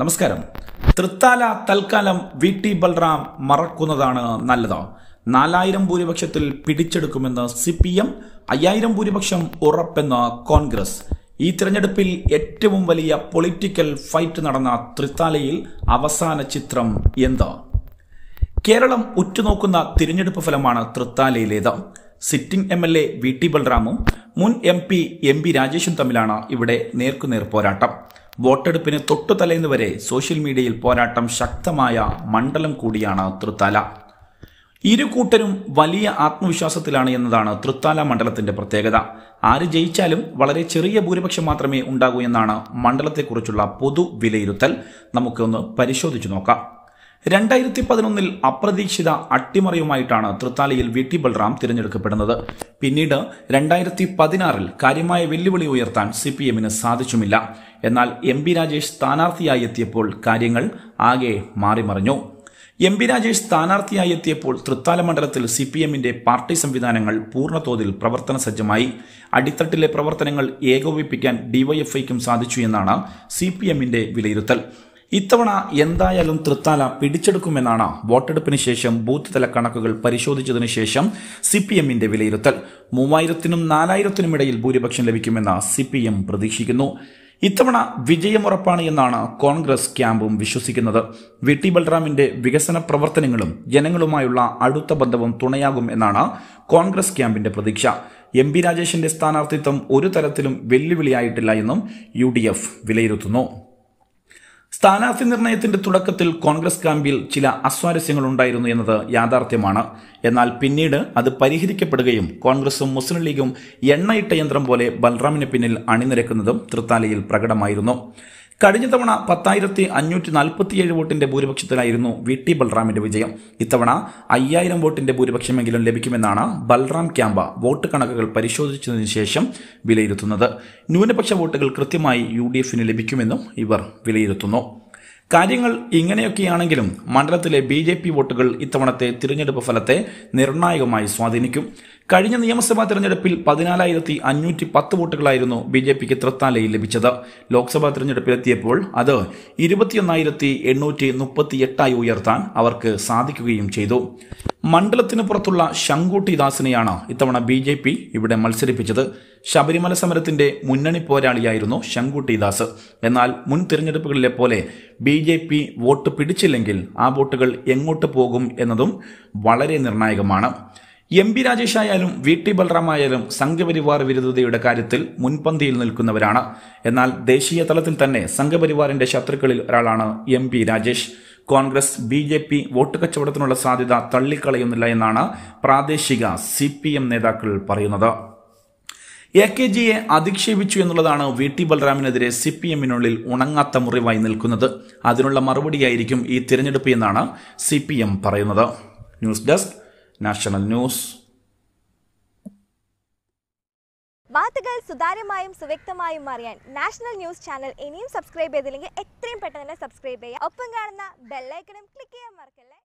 നമസ്കാരം തൃത്താല തൽക്കാലം V T Balram മറക്കുന്നതാണ് നല്ലത് നാലായിരം ഭൂരിപക്ഷത്തിൽ പിടിച്ചെടുക്കുമെന്ന് സി പി എം അയ്യായിരം ഭൂരിപക്ഷം ഉറപ്പെന്ന് കോൺഗ്രസ് ഈ തിരഞ്ഞെടുപ്പിൽ ഏറ്റവും വലിയ പൊളിറ്റിക്കൽ ഫൈറ്റ് നടന്ന തൃത്താലയിൽ അവസാന ചിത്രം എന്ത് കേരളം ഉറ്റുനോക്കുന്ന തിരഞ്ഞെടുപ്പ് ഫലമാണ് തൃത്താലയിലേത് sitting M L A V T ബൽറാമും മുൻ എം പി എം പി രാജേഷും തമ്മിലാണ് ഇവിടെ നേർക്കുനേർ പോരാട്ടം വോട്ടെടുപ്പിന് തൊട്ടു തലേന്ന് വരെ സോഷ്യൽ മീഡിയയിൽ പോരാട്ടം ശക്തമായ മണ്ഡലം കൂടിയാണ് തൃത്താല ഇരു കൂട്ടരും വലിയ ആത്മവിശ്വാസത്തിലാണ് എന്നതാണ് തൃത്താല മണ്ഡലത്തിന്റെ പ്രത്യേകത ആര് ജയിച്ചാലും വളരെ ചെറിയ ഭൂരിപക്ഷം മാത്രമേ ഉണ്ടാകൂ എന്നാണ് മണ്ഡലത്തെക്കുറിച്ചുള്ള പൊതു വിലയിരുത്തൽ നമുക്കൊന്ന് പരിശോധിച്ചു നോക്കാം രണ്ടായിരത്തി പതിനൊന്നിൽ അപ്രതീക്ഷിത അട്ടിമറിയുമായിട്ടാണ് തൃത്താലയിൽ വി ടി ബൽറാം തിരഞ്ഞെടുക്കപ്പെടുന്നത് പിന്നീട് രണ്ടായിരത്തി പതിനാറിൽ കാര്യമായ വെല്ലുവിളി ഉയർത്താൻ സി പി എമ്മിന് സാധിച്ചുമില്ല എന്നാൽ എം പി രാജേഷ് സ്ഥാനാർത്ഥിയായി എത്തിയപ്പോൾ കാര്യങ്ങൾ ആകെ മാറിമറിഞ്ഞു എം പി രാജേഷ് സ്ഥാനാർത്ഥിയായി എത്തിയപ്പോൾ തൃത്താല മണ്ഡലത്തിൽ സി പി എമ്മിന്റെ പാർട്ടി സംവിധാനങ്ങൾ പൂർണ്ണതോതിൽ പ്രവർത്തന സജ്ജമായി അടിത്തട്ടിലെ പ്രവർത്തനങ്ങൾ ഏകോപിപ്പിക്കാൻ ഡിവൈഎഫ്ഐക്കും സാധിച്ചു എന്നാണ് സി പി എമ്മിന്റെ വിലയിരുത്തൽ ഇത്തവണ എന്തായാലും തൃത്താല പിടിച്ചെടുക്കുമെന്നാണ് വോട്ടെടുപ്പിന് ശേഷം ബൂത്ത് തല കണക്കുകൾ പരിശോധിച്ചതിന് ശേഷം സി പി എമ്മിന്റെ വിലയിരുത്തൽ മൂവായിരത്തിനും നാലായിരത്തിനും ഇടയിൽ ഭൂരിപക്ഷം ലഭിക്കുമെന്ന് സി പി എം പ്രതീക്ഷിക്കുന്നു ഇത്തവണ വിജയമുറപ്പാണ് എന്നാണ് കോൺഗ്രസ് ക്യാമ്പും വിശ്വസിക്കുന്നത് വി ടി ബൽറാമിന്റെ വികസന പ്രവർത്തനങ്ങളും ജനങ്ങളുമായുള്ള അടുത്ത ബന്ധവും തുണയാകും എന്നാണ് കോൺഗ്രസ് ക്യാമ്പിന്റെ പ്രതീക്ഷ എം പി രാജേഷിന്റെ സ്ഥാനാർത്ഥിത്വം ഒരു തരത്തിലും വെല്ലുവിളിയായിട്ടില്ല എന്നും യു വിലയിരുത്തുന്നു സ്ഥാനാർത്ഥി നിർണയത്തിന്റെ തുടക്കത്തിൽ കോൺഗ്രസ് ക്യാമ്പിൽ ചില അസ്വാരസ്യങ്ങൾ ഉണ്ടായിരുന്നു എന്നത് യാഥാർത്ഥ്യമാണ് എന്നാൽ പിന്നീട് അത് പരിഹരിക്കപ്പെടുകയും കോൺഗ്രസും മുസ്ലിം ലീഗും എണ്ണയിട്ട യന്ത്രം പോലെ ബൽറാമിന് പിന്നിൽ അണിനിരക്കുന്നതും തൃത്താലയിൽ പ്രകടമായിരുന്നു കഴിഞ്ഞ തവണ പത്തായിരത്തി അഞ്ഞൂറ്റി നാൽപ്പത്തിയേഴ് വോട്ടിന്റെ ഭൂരിപക്ഷത്തിലായിരുന്നു വി ടി ബൽറാമിന്റെ വിജയം ഇത്തവണ അയ്യായിരം വോട്ടിന്റെ ഭൂരിപക്ഷമെങ്കിലും ലഭിക്കുമെന്നാണ് ബൽറാം ക്യാമ്പ വോട്ട് കണക്കുകൾ പരിശോധിച്ചതിന് ശേഷം വിലയിരുത്തുന്നത് ന്യൂനപക്ഷ വോട്ടുകൾ കൃത്യമായി യു ലഭിക്കുമെന്നും ഇവർ വിലയിരുത്തുന്നു കാര്യങ്ങൾ ഇങ്ങനെയൊക്കെയാണെങ്കിലും മണ്ഡലത്തിലെ ബി ജെ പി വോട്ടുകൾ ഇത്തവണത്തെ തിരഞ്ഞെടുപ്പ് ഫലത്തെ നിർണായകമായി സ്വാധീനിക്കും കഴിഞ്ഞ നിയമസഭാ തിരഞ്ഞെടുപ്പിൽ പതിനാലായിരത്തി അഞ്ഞൂറ്റി പത്ത് വോട്ടുകളായിരുന്നു ബി ജെ പിക്ക് തൃത്താലയിൽ ലഭിച്ചത് ലോക്സഭാ തിരഞ്ഞെടുപ്പിലെത്തിയപ്പോൾ അത് ഇരുപത്തിയൊന്നായിരത്തി എണ്ണൂറ്റി മുപ്പത്തി എട്ടായി ഉയർത്താൻ അവർക്ക് സാധിക്കുകയും ചെയ്തു മണ്ഡലത്തിന് പുറത്തുള്ള ശങ്കുട്ടിദാസിനെയാണ് ഇത്തവണ ബി ജെ പി ഇവിടെ മത്സരിപ്പിച്ചത് ശബരിമല സമരത്തിന്റെ മുന്നണി പോരാളിയായിരുന്നു ശങ്കുട്ടിദാസ് എന്നാൽ മുൻ തിരഞ്ഞെടുപ്പുകളിലെ പോലെ ബി ജെ പി വോട്ട് പിടിച്ചില്ലെങ്കിൽ ആ വോട്ടുകൾ എങ്ങോട്ട് പോകും എന്നതും വളരെ നിർണായകമാണ് എം പി രാജേഷ് ആയാലും വി ടി ബൽറാം ആയാലും സംഘപരിവാർ വിരുദ്ധതയുടെ കാര്യത്തിൽ മുൻപന്തിയിൽ നിൽക്കുന്നവരാണ് എന്നാൽ ദേശീയ തലത്തിൽ തന്നെ സംഘപരിവാറിന്റെ ശത്രുക്കളിൽ ഒരാളാണ് M P Rajesh Congress B J P vote കച്ചവടത്തിനുള്ള സാധ്യത തള്ളിക്കളയുന്നില്ല എന്നാണ് പ്രാദേശിക സി പി എം നേതാക്കൾ പറയുന്നത് എ കെ ജിയെ അധിക്ഷേപിച്ചു എന്നുള്ളതാണ് വി ടി ബലറാമിനെതിരെ സി പി എമ്മിനുള്ളിൽ ഉണങ്ങാത്ത മുറിവായി നിൽക്കുന്നത് അതിനുള്ള മറുപടിയായിരിക്കും ഈ തിരഞ്ഞെടുപ്പ് എന്നാണ് സി പി എം പറയുന്നത് ന്യൂസ് ഡെസ്ക് നാഷണൽ ന്യൂസ് വാർത്തകൾ സുതാര്യമായും സുവ്യക്തമായും അറിയാൻ നാഷണൽ ന്യൂസ് ചാനൽ ഇനിയും സബ്സ്ക്രൈബ് ചെയ്തില്ലെങ്കിൽ എത്രയും പെട്ടെന്ന് തന്നെ സബ്സ്ക്രൈബ് ചെയ്യുക ഒപ്പം കാണുന്ന ബെല്ലൈക്കണും ക്ലിക്ക് ചെയ്യാൻ മറക്കല്ലേ